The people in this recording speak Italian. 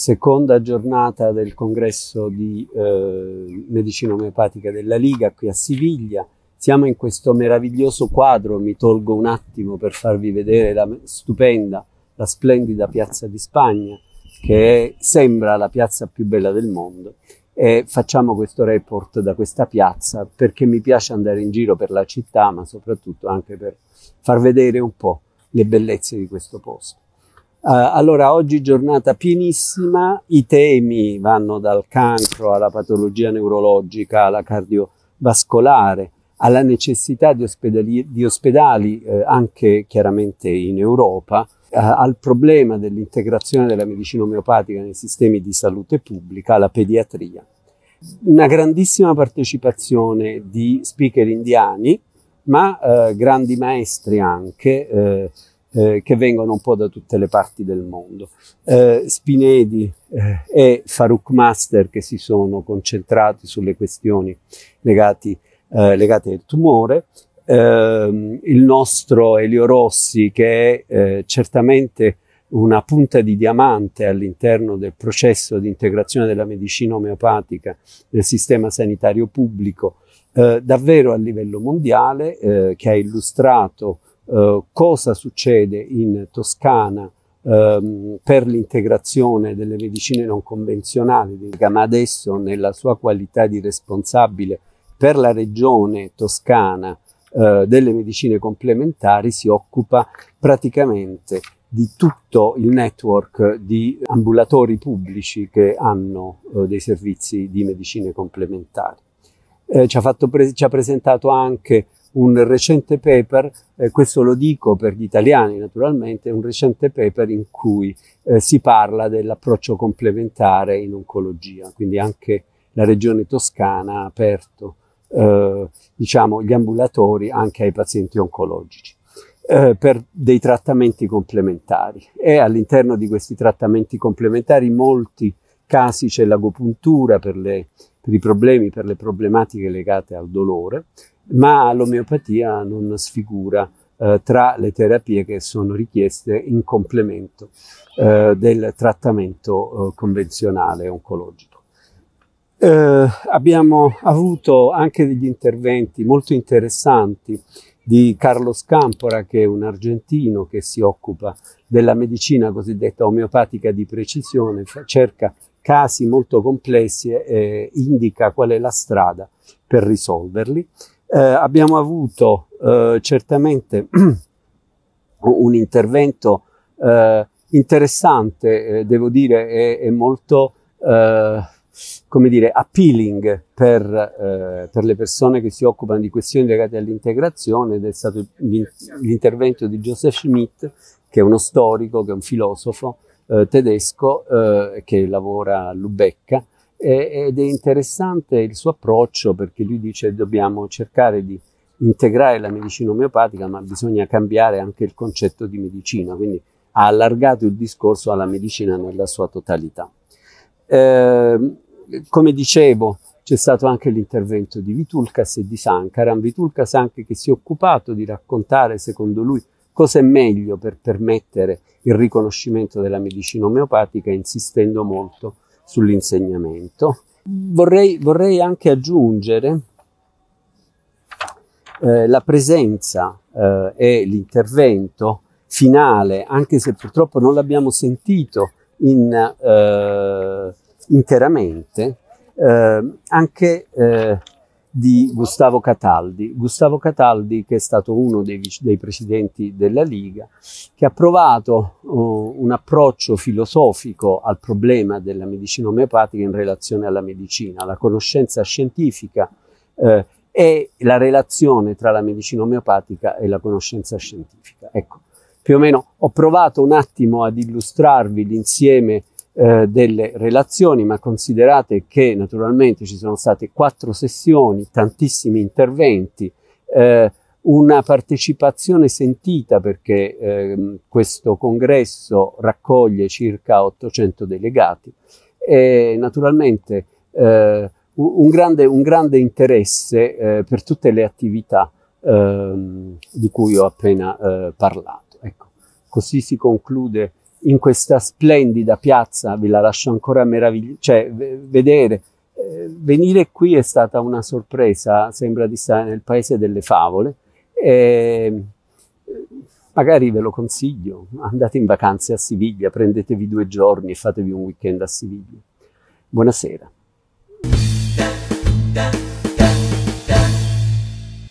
seconda giornata del congresso di eh, medicina omeopatica della Liga qui a Siviglia. Siamo in questo meraviglioso quadro, mi tolgo un attimo per farvi vedere la stupenda, la splendida piazza di Spagna, che sembra la piazza più bella del mondo. E facciamo questo report da questa piazza perché mi piace andare in giro per la città, ma soprattutto anche per far vedere un po' le bellezze di questo posto. Uh, allora, oggi giornata pienissima, i temi vanno dal cancro alla patologia neurologica, alla cardiovascolare, alla necessità di ospedali, di ospedali eh, anche chiaramente in Europa, eh, al problema dell'integrazione della medicina omeopatica nei sistemi di salute pubblica, alla pediatria. Una grandissima partecipazione di speaker indiani, ma eh, grandi maestri anche eh, eh, che vengono un po' da tutte le parti del mondo. Eh, Spinedi eh, e Farouk Master che si sono concentrati sulle questioni legati, eh, legate al tumore, ehm, il nostro Elio Rossi che è eh, certamente una punta di diamante all'interno del processo di integrazione della medicina omeopatica nel sistema sanitario pubblico, eh, davvero a livello mondiale, eh, che ha illustrato eh, cosa succede in Toscana ehm, per l'integrazione delle medicine non convenzionali, ma adesso nella sua qualità di responsabile per la regione toscana eh, delle medicine complementari si occupa praticamente di tutto il network di ambulatori pubblici che hanno eh, dei servizi di medicine complementari. Eh, ci, ha ci, ha presentato anche un recente paper, eh, questo lo dico per gli italiani naturalmente, un recente paper in cui eh, si parla dell'approccio complementare in oncologia, quindi anche la regione toscana ha aperto eh, diciamo, gli ambulatori anche ai pazienti oncologici eh, per dei trattamenti complementari e all'interno di questi trattamenti complementari in molti casi c'è l'agopuntura per, le, per i problemi, per le problematiche legate al dolore, ma l'omeopatia non sfigura eh, tra le terapie che sono richieste in complemento eh, del trattamento eh, convenzionale oncologico. Eh, abbiamo avuto anche degli interventi molto interessanti di Carlo Scampora, che è un argentino che si occupa della medicina cosiddetta omeopatica di precisione, cerca casi molto complessi e indica qual è la strada per risolverli. Eh, abbiamo avuto eh, certamente un intervento eh, interessante, eh, devo dire, e, e molto, eh, come dire, appealing per, eh, per, le persone che si occupano di questioni legate all'integrazione ed è stato l'intervento di Joseph Schmidt, che è uno storico, che è un filosofo tedesco che lavora a Lubecca ed è interessante il suo approccio perché lui dice che dobbiamo cercare di integrare la medicina omeopatica, ma bisogna cambiare anche il concetto di medicina, quindi ha allargato il discorso alla medicina nella sua totalità. Eh, come dicevo, c'è stato anche l'intervento di Vitulkas e di Sankaran, Vitulkas anche che si è occupato di raccontare, secondo lui, cosa è meglio per permettere il riconoscimento della medicina omeopatica, insistendo molto sull'insegnamento. Vorrei, vorrei, anche aggiungere eh, la presenza eh, e l'intervento finale, anche se purtroppo non l'abbiamo sentito in, eh, interamente, eh, anche eh, di Gustavo Cataldi. Gustavo Cataldi che è stato uno dei, dei presidenti della Liga, che ha provato oh, un approccio filosofico al problema della medicina omeopatica in relazione alla medicina, alla conoscenza scientifica eh, e la relazione tra la medicina omeopatica e la conoscenza scientifica. Ecco, più o meno ho provato un attimo ad illustrarvi l'insieme eh, delle relazioni, ma considerate che naturalmente ci sono state quattro sessioni, tantissimi interventi, eh, una partecipazione sentita perché eh, questo congresso raccoglie circa 800 delegati e naturalmente eh, un, grande, un, grande, interesse eh, per tutte le attività ehm, di cui ho appena eh, parlato. Ecco, così si conclude in questa splendida piazza, ve la lascio ancora meravigliosa, cioè, vedere. Eh, venire qui è stata una sorpresa, sembra di stare nel paese delle favole. Eh, magari ve lo consiglio, andate in vacanze a Siviglia, prendetevi due giorni e fatevi un weekend a Siviglia. Buonasera.